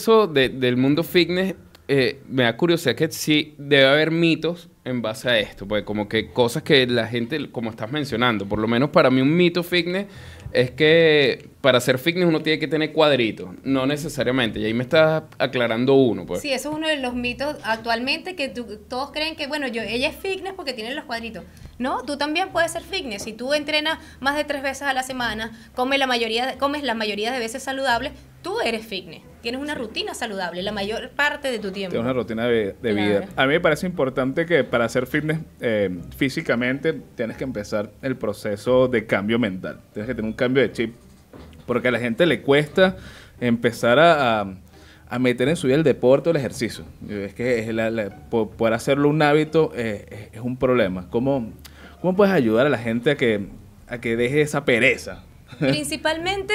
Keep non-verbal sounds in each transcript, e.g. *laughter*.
eso del mundo fitness, eh, me da curiosidad que sí debe haber mitos en base a esto, pues como que cosas que la gente, como estás mencionando, por lo menos para mí un mito fitness es que para ser fitness uno tiene que tener cuadritos, no necesariamente. Y ahí me estás aclarando uno, pues. Sí, eso es uno de los mitos actualmente que todos creen que, bueno, yo ella es fitness porque tiene los cuadritos. No, tú también puedes ser fitness. Si tú entrenas más de tres veces a la semana, comes la mayoría, comes la mayoría de veces saludables, tú eres fitness tienes una rutina saludable la mayor parte de tu tiempo. Tienes una rutina de, vida. A mí me parece importante que para hacer fitness eh, físicamente tienes que empezar el proceso de cambio mental. Tienes que tener un cambio de chip. Porque a la gente le cuesta empezar a, a, meter en su vida el deporte o el ejercicio. Es que poder hacerlo un hábito eh, es, es, un problema. ¿Cómo, ¿Cómo puedes ayudar a la gente a que, a que deje esa pereza? *laughs* Principalmente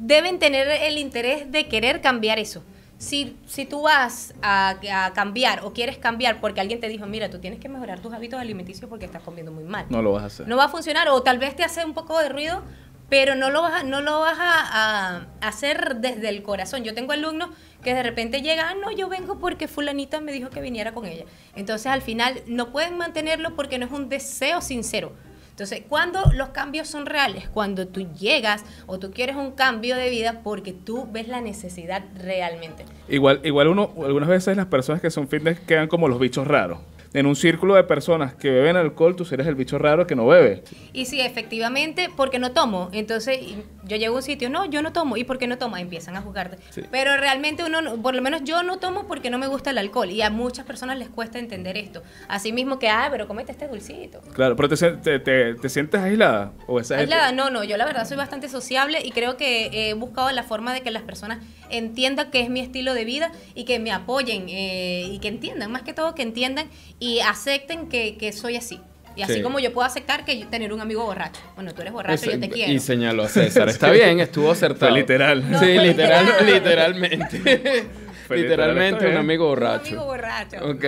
deben tener el interés de querer cambiar eso. Si, si tú vas a, cambiar o quieres cambiar porque alguien te dijo, mira, tú tienes que mejorar tus hábitos alimenticios porque estás comiendo muy mal. No lo vas a hacer. No va a funcionar o tal vez te hace un poco de ruido, pero no lo vas, no lo vas a, a, hacer desde el corazón. Yo tengo alumnos que de repente llegan, ah, no, yo vengo porque fulanita me dijo que viniera con ella. Entonces al final no pueden mantenerlo porque no es un deseo sincero. Entonces, cuando los cambios son reales, cuando tú llegas o tú quieres un cambio de vida porque tú ves la necesidad realmente. Igual, igual uno, algunas veces las personas que son fitness quedan como los bichos raros en un círculo de personas que beben alcohol, tú eres el bicho raro que no bebe. Y sí, efectivamente, porque no tomo. Entonces yo llego a un sitio, no, yo no tomo. ¿Y por qué no toma? Empiezan a juzgarte. Pero realmente uno, por lo menos yo no tomo porque no me gusta el alcohol. Y a muchas personas les cuesta entender esto. Así mismo que, ah, pero comete este dulcito. Claro, pero te, te, te, sientes aislada. ¿O esa aislada, no, no. Yo la verdad soy bastante sociable y creo que he buscado la forma de que las personas entiendan que es mi estilo de vida y que me apoyen eh, y que entiendan, más que todo que entiendan y acepten que, que soy así. Y así como yo puedo aceptar que yo, tener un amigo borracho. Bueno, tú eres borracho, y yo te quiero. Y señaló a César. Está bien, estuvo acertado. literal. sí, literal, literalmente. *laughs* Literalmente un amigo borracho. Un amigo borracho.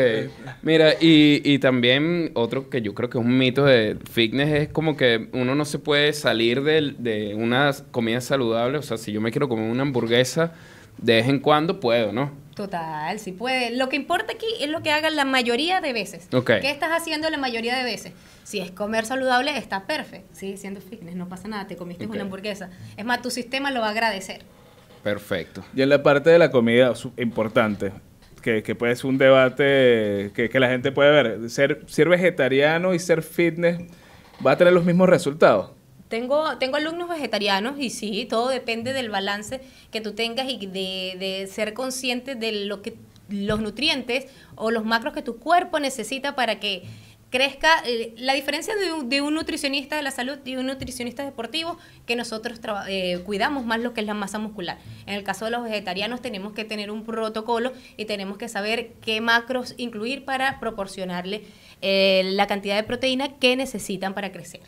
Mira, y, también otro que yo creo que es un mito de fitness es como que uno no se puede salir de, de una comida saludable. O sea, si yo me quiero comer una hamburguesa, de vez en cuando puedo, ¿no? Total, sí puede. Lo que importa aquí es lo que hagas la mayoría de veces. ¿Qué estás haciendo la mayoría de veces? Si es comer saludable, está perfecto. sí siendo fitness, no pasa nada. Te comiste una hamburguesa. Es más, tu sistema lo va a agradecer. Perfecto. Y en la parte de la comida, importante, que, puede ser un debate que, la gente puede ver. Ser, ser vegetariano y ser fitness va a tener los mismos resultados. Tengo, tengo alumnos vegetarianos y sí, todo depende del balance que tú tengas y de, de ser consciente de lo que los nutrientes o los macros que tu cuerpo necesita para que crezca eh, la diferencia de un, nutricionista de la salud y un nutricionista deportivo que nosotros eh, cuidamos más lo que es la masa muscular. En el caso de los vegetarianos tenemos que tener un protocolo y tenemos que saber qué macros incluir para proporcionarle eh, la cantidad de proteína que necesitan para crecer.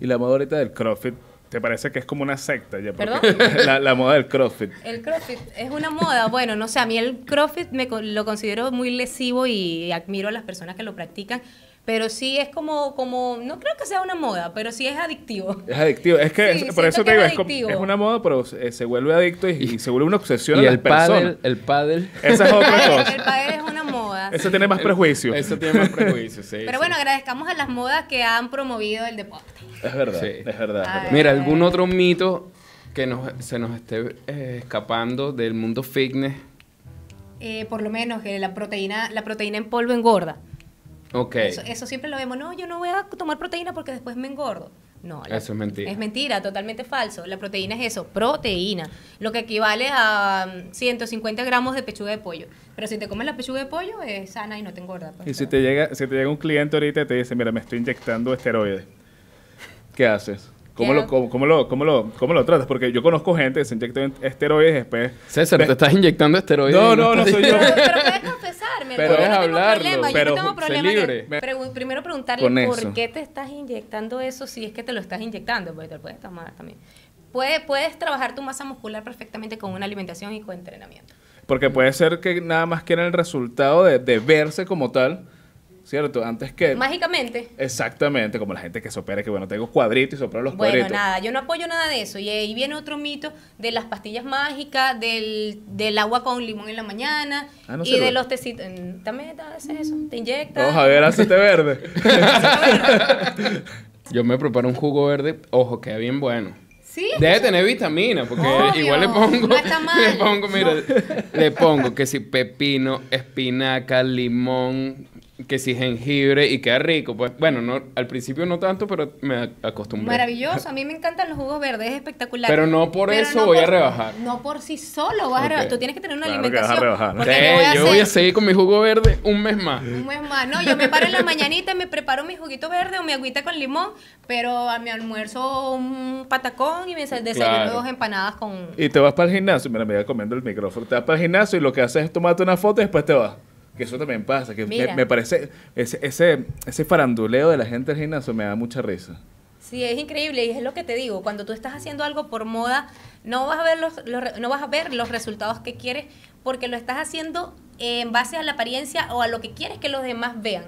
Y la moda del CrossFit ¿Te parece que es como una secta *laughs* La, moda del CrossFit. El CrossFit es una moda. Bueno, no sé, a mí el CrossFit me, lo considero muy lesivo y admiro a las personas que lo practican pero sí es como, como, no creo que sea una moda, pero sí es adictivo. Es adictivo, es que por eso te digo, es, una moda, pero eh, se, vuelve adicto y, se vuelve una obsesión y el personas. el pádel. Esa es otra *laughs* cosa. el pádel es una moda. Eso tiene más prejuicio. Eso tiene más prejuicio, sí. Pero bueno, agradezcamos a las modas que han promovido el deporte. Es verdad, sí. es verdad. Mira, algún otro mito que nos, se nos esté eh, escapando del mundo fitness. Eh, por lo menos que la proteína, la proteína en polvo engorda. Okay. Eso, siempre lo vemos, no, yo no voy a tomar proteína porque después me engordo. No, eso es mentira. Es mentira, totalmente falso. La proteína es eso, proteína, lo que equivale a 150 mm, gramos de pechuga de pollo. Pero si te comes la pechuga de pollo es sana y no te engorda. Pues. y si te, llega, si te llega un cliente ahorita y te dice, mira, me estoy inyectando esteroides, ¿qué haces? ¿Cómo lo, cómo, lo, cómo, lo, ¿Cómo lo tratas? Porque yo conozco gente que se inyecta esteroides después. César, te estás inyectando esteroides. No, no, no, soy yo. Pero, pero no hablarlo. pero yo no tengo problema libre. primero preguntarle por qué te estás inyectando eso si es que te lo estás inyectando, porque te lo puedes también. Puedes, puedes trabajar tu masa muscular perfectamente con una alimentación y con entrenamiento. Porque puede ser que nada más quieran el resultado de verse como tal, ¿cierto? Antes que... Mágicamente. Exactamente, como la gente que sopere que bueno, tengo cuadritos y sopro los cuadritos. Bueno, nada, yo no apoyo nada de eso. Y ahí viene otro mito de las pastillas mágicas, del, agua con limón en la mañana ah, y de los tecitos. Mm, también eso, te inyectas. Vamos a ver, hace verde. *laughs* yo me preparo un jugo verde, ojo, queda bien bueno. ¿Sí? Debe tener vitamina, porque igual le pongo. No *laughs* mal. Le pongo, mira, le pongo que si pepino, espinaca, limón, que si jengibre y queda rico. Pues bueno, no, al principio no tanto, pero me acostumbré. Maravilloso, a mí me encantan los jugos verdes, es espectacular. Pero no por eso voy a rebajar. No por sí solo tú tienes que tener una alimentación. yo voy a seguir con mi jugo verde un mes más. Un mes más, no, yo me paro en la mañanita, y me preparo mi juguito verde o mi agüita con limón, pero a mi almuerzo un patacón y me desayuno dos empanadas con... Y te vas para el gimnasio, mira, me voy comiendo el micrófono, te vas para el gimnasio y lo que haces es tomarte una foto y después te vas eso también pasa, que me, parece, ese, ese, ese faranduleo de la gente del gimnasio me da mucha risa. Sí, es increíble y es lo que te digo, cuando tú estás haciendo algo por moda, no vas a ver los no vas a ver los resultados que quieres porque lo estás haciendo en base a la apariencia o a lo que quieres que los demás vean.